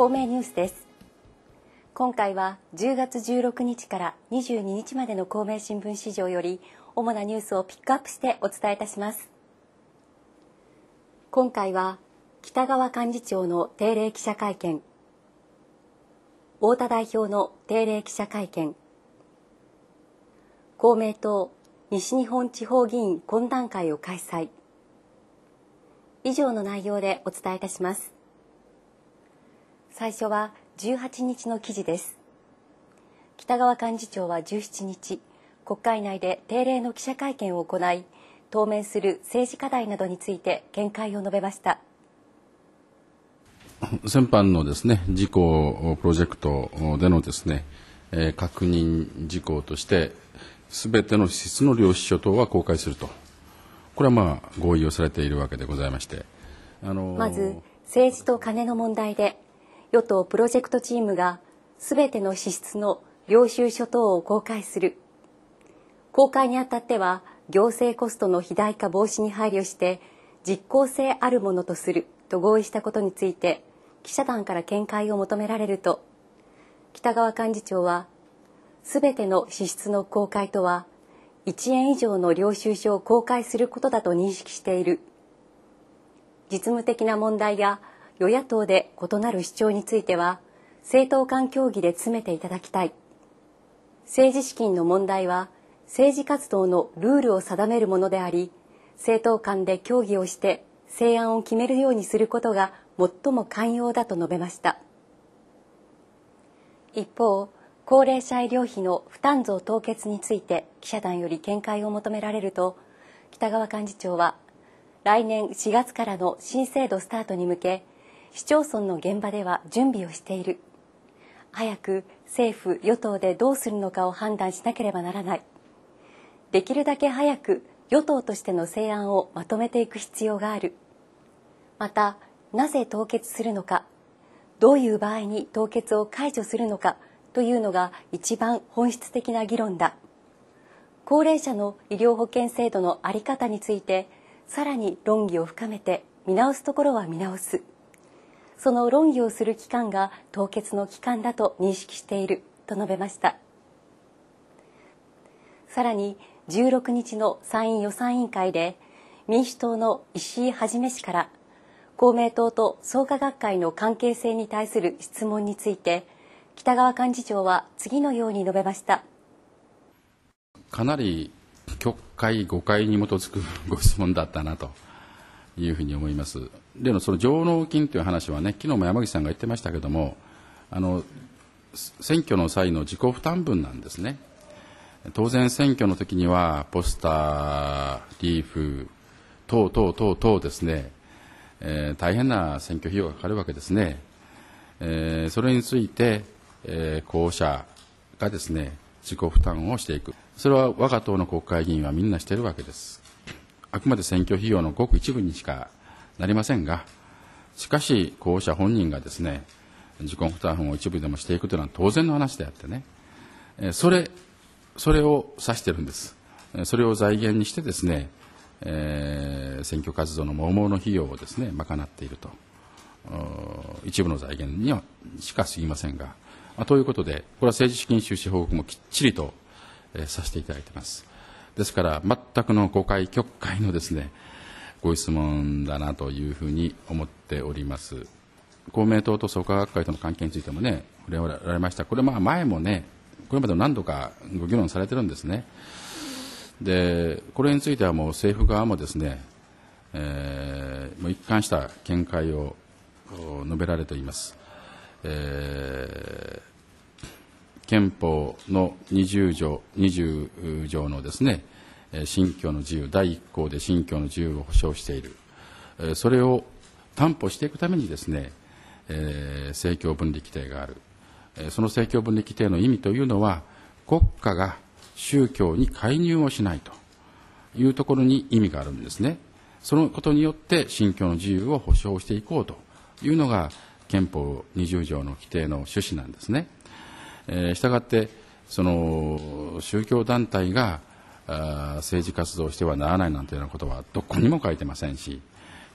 公明ニュースです今回は10月16日から22日までの公明新聞市場より主なニュースをピックアップしてお伝えいたします今回は北川幹事長の定例記者会見太田代表の定例記者会見公明党西日本地方議員懇談会を開催以上の内容でお伝えいたします最初は18日の記事です北川幹事長は17日国会内で定例の記者会見を行い当面する政治課題などについて見解を述べました先般のですね事項プロジェクトでのですね確認事項としてすべての施設の領収書等は公開するとこれはまあ合意をされているわけでございましてまず政治と金の問題で与党プロジェクトチームがすべての支出の領収書等を公開する公開にあたっては行政コストの肥大化防止に配慮して実効性あるものとすると合意したことについて記者団から見解を求められると北川幹事長はすべての支出の公開とは1円以上の領収書を公開することだと認識している実務的な問題や与野党で異なる主張については政党間協議で詰めていただきたい政治資金の問題は政治活動のルールを定めるものであり政党間で協議をして成案を決めるようにすることが最も寛容だと述べました一方高齢者医療費の負担増凍結について記者団より見解を求められると北川幹事長は来年4月からの新制度スタートに向け市町村の現場では準備をしている早く政府与党でどうするのかを判断しなければならないできるだけ早く与党としての成案をまとめていく必要があるまたなぜ凍結するのかどういう場合に凍結を解除するのかというのが一番本質的な議論だ高齢者の医療保険制度の在り方についてさらに論議を深めて見直すところは見直す。その論議をする機関が凍結の機関だと認識していると述べましたさらに16日の参院予算委員会で民主党の石井一氏から公明党と創価学会の関係性に対する質問について北川幹事長は次のように述べましたかなり極快誤解に基づくご質問だったなと。いうふうに思います。例のその上納金という話はね、昨日も山口さんが言ってましたけれども、あの選挙の際の自己負担分なんですね。当然、選挙の時には、ポスター、リーフ、等々等々ですね、えー、大変な選挙費用がかかるわけですね。えー、それについて、えー、候補者がですね、自己負担をしていく。それは我が党の国会議員はみんなしているわけです。あくまで選挙費用のごく一部にしかなりませんが、しかし、候補者本人がですね、自己負担を一部でもしていくというのは当然の話であってね、それ、それを指してるんです。それを財源にしてですね、えー、選挙活動の盲々の費用をですね、賄っていると。一部の財源にはしか過ぎませんが、ということで、これは政治資金収支報告もきっちりと、えー、させていただいています。ですから全くの誤解曲解のですねご質問だなというふうに思っております公明党と創価学会との関係についてもね触れられましたこれまあ前もねこれまでも何度かご議論されてるんですねでこれについてはもう政府側もですね、えー、もう一貫した見解を述べられています、えー憲法の20条 ,20 条のですね、信教の自由、第1項で信教の自由を保障している、それを担保していくためにですね、え政教分離規定がある、その政教分離規定の意味というのは、国家が宗教に介入をしないというところに意味があるんですね。そのことによって信教の自由を保障していこうというのが憲法20条の規定の趣旨なんですね。えしたがってその宗教団体が政治活動をしてはならないなんていうようなことはどこにも書いてませんし、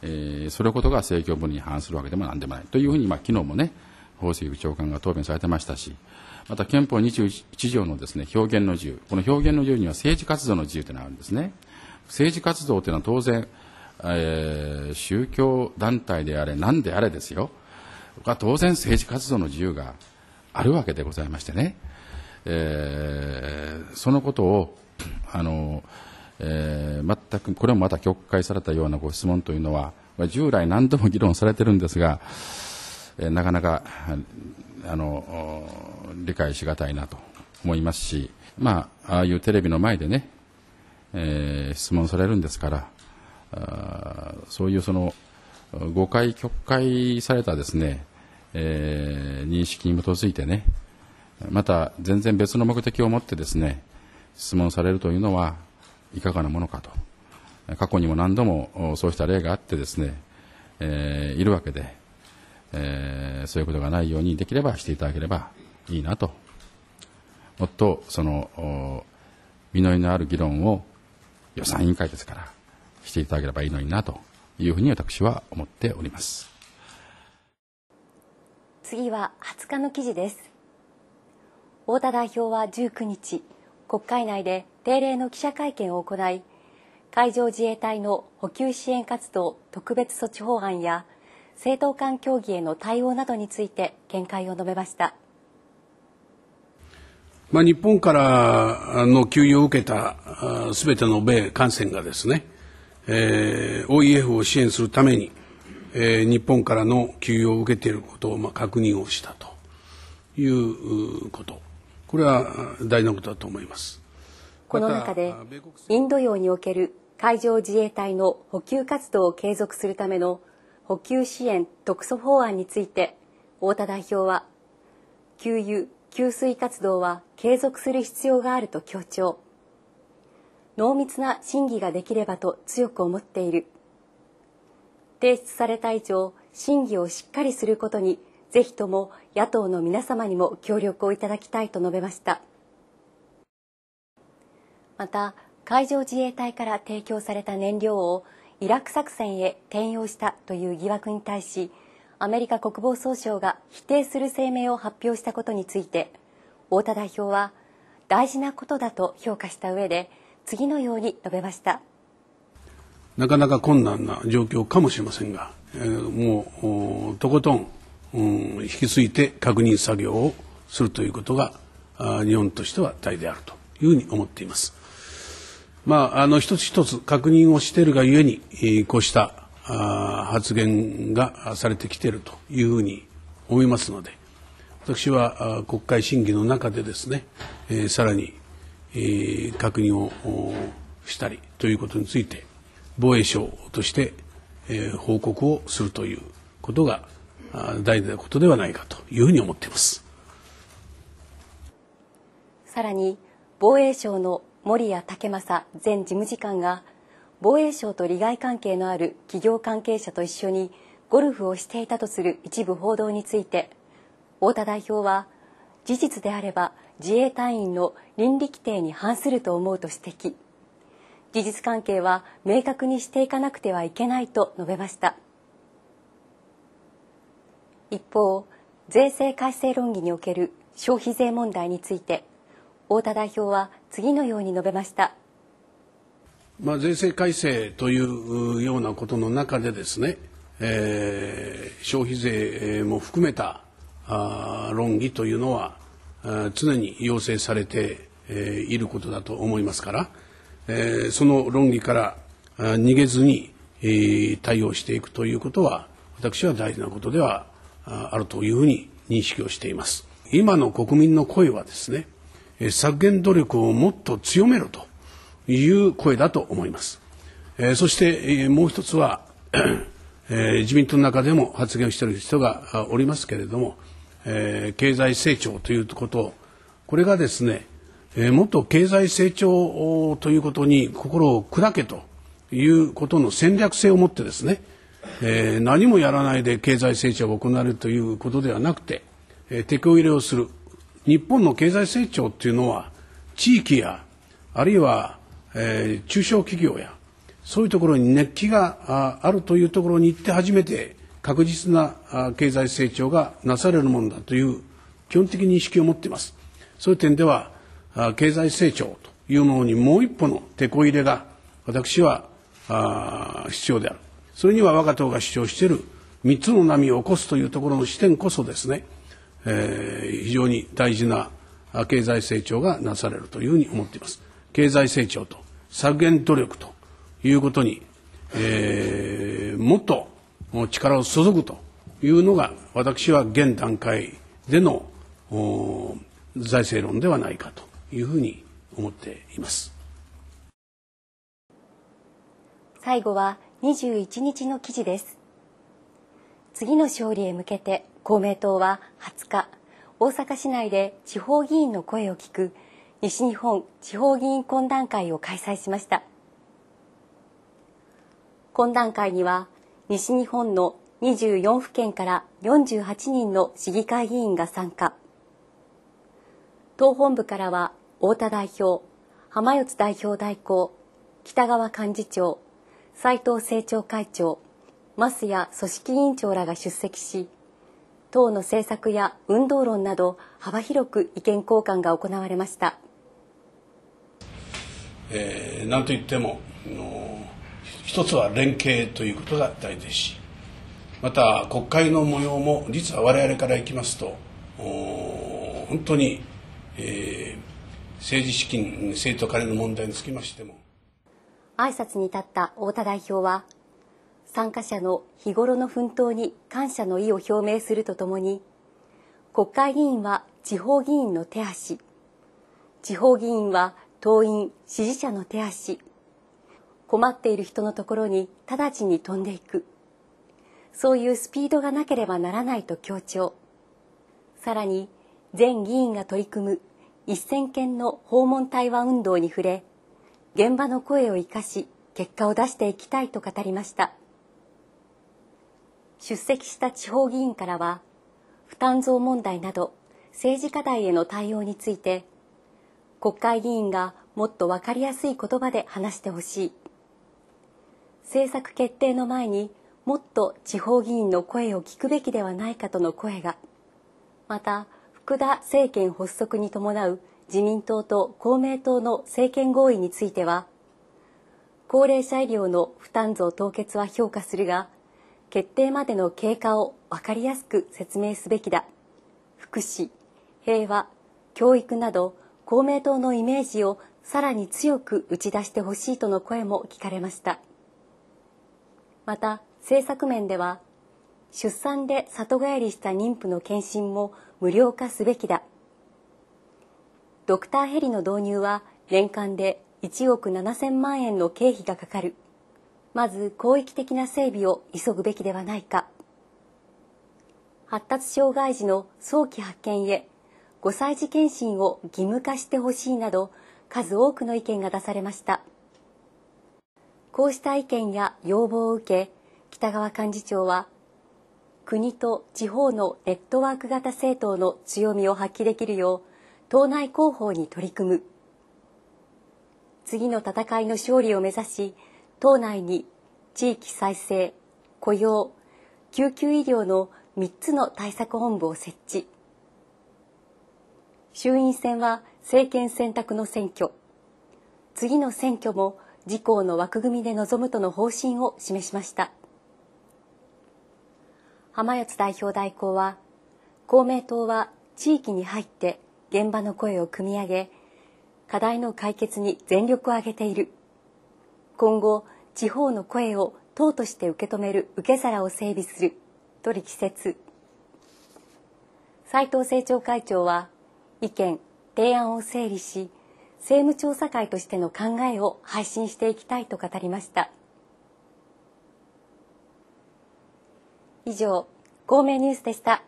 えー、それことが政教分離に反するわけでもなんでもないというふうに、まあ、昨日もね法政部長官が答弁されてましたしまた憲法21条のです、ね、表現の自由この表現の自由には政治活動の自由というのがあるんですね政治活動というのは当然、えー、宗教団体であれ何であれですよ当然政治活動の自由があるわけでございましてね、えー、そのことをあの、えー、全くこれもまた曲解されたようなご質問というのは従来何度も議論されてるんですが、えー、なかなかあの理解しがたいなと思いますし、まあ、ああいうテレビの前でね、え質問されるんですからあそういうその誤解、曲解されたですねえー、認識に基づいてね、また全然別の目的を持ってですね、質問されるというのはいかがなものかと、過去にも何度もそうした例があってですね、えー、いるわけで、えー、そういうことがないようにできればしていただければいいなと。もっとその実りのある議論を予算委員会ですからしていただければいいのになというふうに私は思っております。次は20日の記事です太田代表は19日国会内で定例の記者会見を行い海上自衛隊の補給支援活動特別措置法案や政党間協議への対応などについて見解を述べましたまあ、日本からの給油を受けたすべての米艦船がですね、えー、OEF を支援するために、えー、日本からの給与を受けていることを、まあ、確認をしたということ。これは大事なことだと思います。この中で、インド洋における海上自衛隊の補給活動を継続するための補給支援特措法案について、太田代表は、給油・給水活動は継続する必要があると強調。濃密な審議ができればと強く思っている。提出された以上審議をしっかりすることにぜひとも野党の皆様にも協力をいただきたいと述べましたまた海上自衛隊から提供された燃料をイラク作戦へ転用したという疑惑に対しアメリカ国防総省が否定する声明を発表したことについて太田代表は大事なことだと評価した上で次のように述べました。なかなか困難な状況かもしれませんが、えー、もうとことん、うん、引き継いで確認作業をするということが日本としては大であるというふうに思っています。まあ、あの一つ一つ確認をしているがゆえに、えー、こうした発言がされてきているというふうに思いますので私は国会審議の中でですね、えー、さらに、えー、確認をしたりということについて防衛省として、えー、報告をするということが大事なことではないかというふうに思っていますさらに防衛省の森谷武正前事務次官が防衛省と利害関係のある企業関係者と一緒にゴルフをしていたとする一部報道について太田代表は事実であれば自衛隊員の倫理規定に反すると思うと指摘事実関係は明確にしていかなくてはいけないと述べました一方税制改正論議における消費税問題について太田代表は次のように述べましたまあ、税制改正というようなことの中でですね、えー、消費税も含めたあ論議というのは常に要請されて、えー、いることだと思いますから、えー、その論議から逃げずに、えー、対応していくということは私は大事なことではあるというふうに認識をしています今の国民の声はですね削減努力をもっと強めろという声だと思います、えー、そして、えー、もう一つは、えー、自民党の中でも発言をしている人がおりますけれども、えー、経済成長ということこれがですねえー、もっと経済成長ということに心を砕けということの戦略性を持ってですね、えー、何もやらないで経済成長が行われるということではなくて、えー、手入れをする日本の経済成長というのは地域やあるいは、えー、中小企業やそういうところに熱気があるというところに行って初めて確実な経済成長がなされるものだという基本的認識を持っています。そういう点では経済成長というものにもう一歩の手こ入れが私は必要であるそれには我が党が主張している三つの波を起こすというところの視点こそですね、えー、非常に大事な経済成長がなされるというふうに思っています経済成長と削減努力ということに、えー、もっと力を注ぐというのが私は現段階での財政論ではないかというふうに思っています最後は21日の記事です次の勝利へ向けて公明党は20日大阪市内で地方議員の声を聞く西日本地方議員懇談会を開催しました懇談会には西日本の24府県から48人の市議会議員が参加党本部からは太田代表浜四代表代行北川幹事長斉藤政調会長増谷組織委員長らが出席し党の政策や運動論など幅広く意見交換が行われました。えー、なんといっても一つは連携ということが大事ですしまた国会の模様も実は我々からいきますと本当に、えー政治資金政党金の問題につきましても挨拶に立った太田代表は参加者の日頃の奮闘に感謝の意を表明するとともに国会議員は地方議員の手足地方議員は党員支持者の手足困っている人のところに直ちに飛んでいくそういうスピードがなければならないと強調さらに全議員が取り組む1000件の訪問対話運動に触れ現場の声を生かし結果を出していきたいと語りました出席した地方議員からは負担増問題など政治課題への対応について国会議員がもっと分かりやすい言葉で話してほしい政策決定の前にもっと地方議員の声を聞くべきではないかとの声がまた福田政権発足に伴う自民党と公明党の政権合意については高齢者医療の負担増凍結は評価するが決定までの経過を分かりやすく説明すべきだ福祉平和教育など公明党のイメージをさらに強く打ち出してほしいとの声も聞かれましたまた政策面では出産で里帰りした妊婦の検診も無料化すべきだドクターヘリの導入は年間で1億7000万円の経費がかかるまず広域的な整備を急ぐべきではないか発達障害児の早期発見へ5歳児検診を義務化してほしいなど数多くの意見が出されましたこうした意見や要望を受け北川幹事長は国と地方のネットワーク型政党の強みを発揮できるよう党内広報に取り組む次の戦いの勝利を目指し党内に地域再生雇用救急医療の3つの対策本部を設置衆院選は政権選択の選挙次の選挙も自公の枠組みで臨むとの方針を示しました。浜松代表代行は公明党は地域に入って現場の声を組み上げ課題の解決に全力を挙げている今後地方の声を党として受け止める受け皿を整備すると力説斉藤政調会長は意見提案を整理し政務調査会としての考えを配信していきたいと語りました。以上、公明ニュースでした。